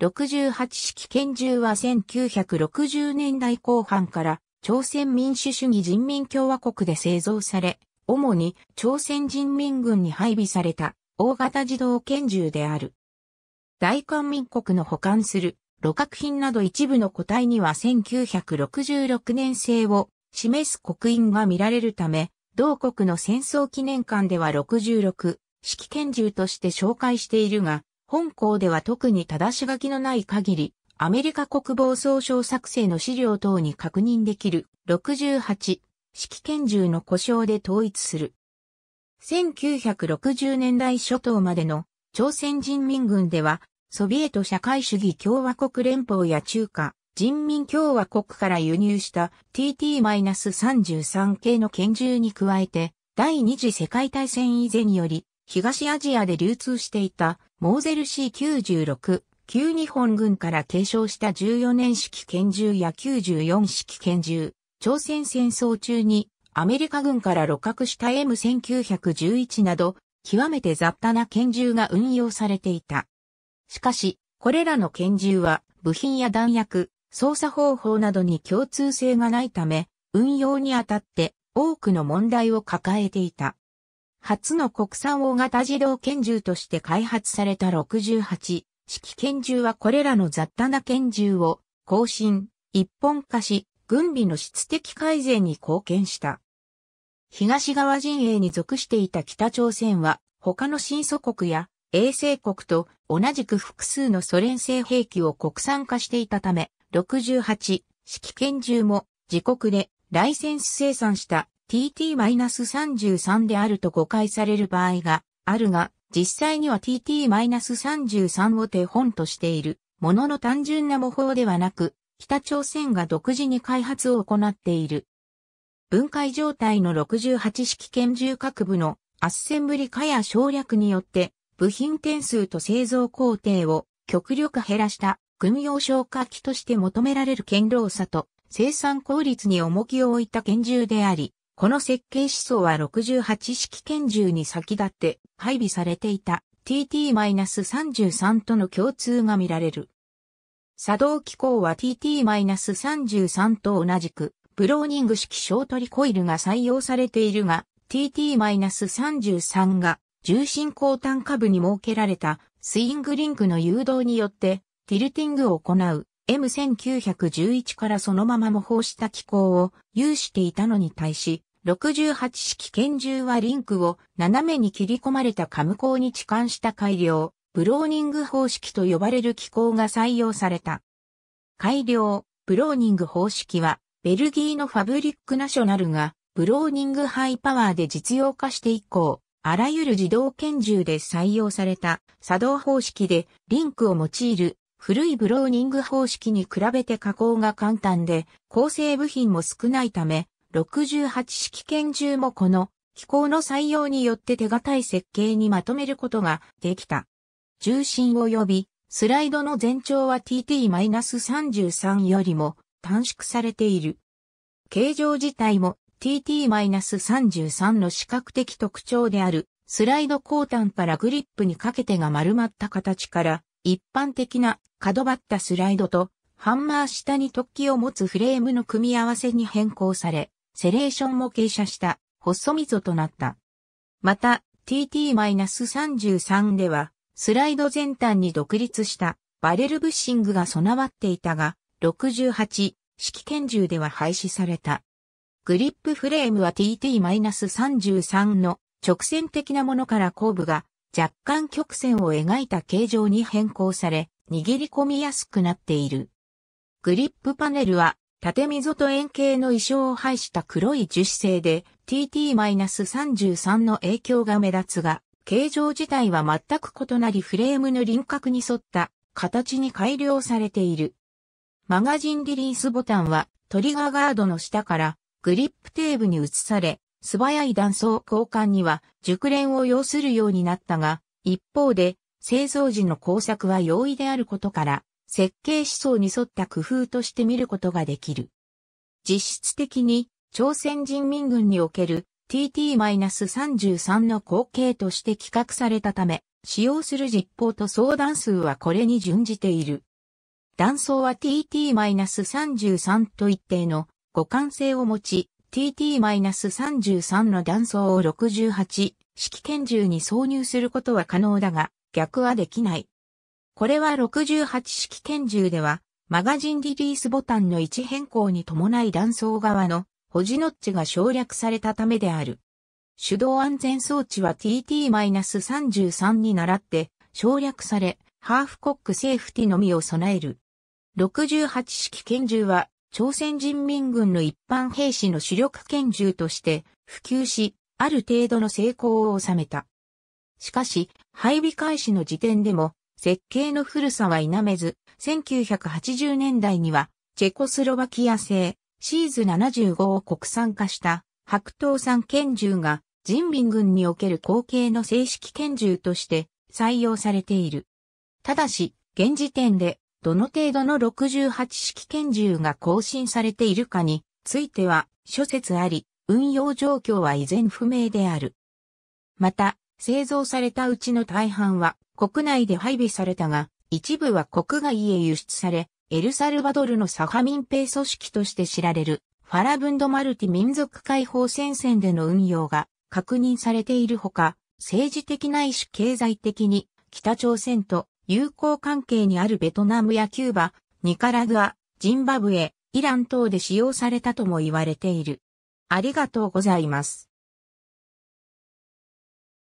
68式拳銃は1960年代後半から朝鮮民主主義人民共和国で製造され、主に朝鮮人民軍に配備された大型自動拳銃である。大韓民国の保管する露客品など一部の個体には1966年製を示す刻印が見られるため、同国の戦争記念館では66式拳銃として紹介しているが、本校では特に正し書きのない限り、アメリカ国防総省作成の資料等に確認できる68、式拳銃の故障で統一する。1960年代初頭までの朝鮮人民軍では、ソビエト社会主義共和国連邦や中華人民共和国から輸入した TT-33 系の拳銃に加えて、第二次世界大戦以前より東アジアで流通していたモーゼル C96、旧日本軍から継承した14年式拳銃や94式拳銃、朝鮮戦争中にアメリカ軍から露獲した M1911 など、極めて雑多な拳銃が運用されていた。しかし、これらの拳銃は部品や弾薬、操作方法などに共通性がないため、運用にあたって多くの問題を抱えていた。初の国産大型自動拳銃として開発された68式拳銃はこれらの雑多な拳銃を更新、一本化し、軍備の質的改善に貢献した。東側陣営に属していた北朝鮮は他の新祖国や衛星国と同じく複数のソ連製兵器を国産化していたため、68式拳銃も自国でライセンス生産した TT-33 であると誤解される場合があるが、実際には TT-33 を手本としているものの単純な模倣ではなく、北朝鮮が独自に開発を行っている。分解状態の68式拳銃各部のアッセンブリ化や省略によって部品点数と製造工程を極力減らした軍用消火器として求められる堅牢さと生産効率に重きを置いた拳銃であり、この設計思想は68式拳銃に先立って配備されていた TT-33 との共通が見られる。作動機構は TT-33 と同じくブローニング式小取りコイルが採用されているが TT-33 が重心後端下部に設けられたスイングリンクの誘導によってティルティングを行う M1911 からそのまま模倣した機構を有していたのに対し、68式拳銃はリンクを斜めに切り込まれたカム鋼に置換した改良、ブローニング方式と呼ばれる機構が採用された。改良、ブローニング方式は、ベルギーのファブリックナショナルが、ブローニングハイパワーで実用化して以降、あらゆる自動拳銃で採用された作動方式で、リンクを用いる古いブローニング方式に比べて加工が簡単で、構成部品も少ないため、68式拳銃もこの機構の採用によって手堅い設計にまとめることができた。重心及び、スライドの全長は TT-33 よりも短縮されている。形状自体も TT-33 の視覚的特徴であるスライド後端からグリップにかけてが丸まった形から一般的な角張ったスライドとハンマー下に突起を持つフレームの組み合わせに変更され、セレーションも傾斜した細溝となった。また TT-33 ではスライド全端に独立したバレルブッシングが備わっていたが、68式拳銃では廃止された。グリップフレームは TT-33 の直線的なものから後部が若干曲線を描いた形状に変更され、握り込みやすくなっている。グリップパネルは縦溝と円形の意匠を配した黒い樹脂製で TT-33 の影響が目立つが、形状自体は全く異なりフレームの輪郭に沿った形に改良されている。マガジンリリースボタンはトリガーガードの下からグリップテープに移され、素早い断層交換には熟練を要するようになったが、一方で製造時の工作は容易であることから、設計思想に沿った工夫として見ることができる。実質的に朝鮮人民軍における TT-33 の後継として企画されたため、使用する実行と相談数はこれに準じている。断層は TT-33 と一定の互換性を持ち、TT-33 の断層を68式拳銃に挿入することは可能だが、逆はできない。これは68式拳銃では、マガジンリリースボタンの位置変更に伴い断層側の保持ノッチが省略されたためである。手動安全装置は TT-33 に倣って省略され、ハーフコックセーフティのみを備える。68式拳銃は朝鮮人民軍の一般兵士の主力拳銃として普及し、ある程度の成功を収めた。しかし、配備開始の時点でも、設計の古さは否めず、1980年代には、チェコスロバキア製、シーズ75を国産化した白桃産拳銃が人民軍における後継の正式拳銃として採用されている。ただし、現時点でどの程度の68式拳銃が更新されているかについては諸説あり、運用状況は依然不明である。また、製造されたうちの大半は国内で配備されたが、一部は国外へ輸出され、エルサルバドルのサハ民兵組織として知られる、ファラブンドマルティ民族解放戦線での運用が確認されているほか、政治的ないし経済的に北朝鮮と友好関係にあるベトナムやキューバ、ニカラグア、ジンバブエ、イラン等で使用されたとも言われている。ありがとうございます。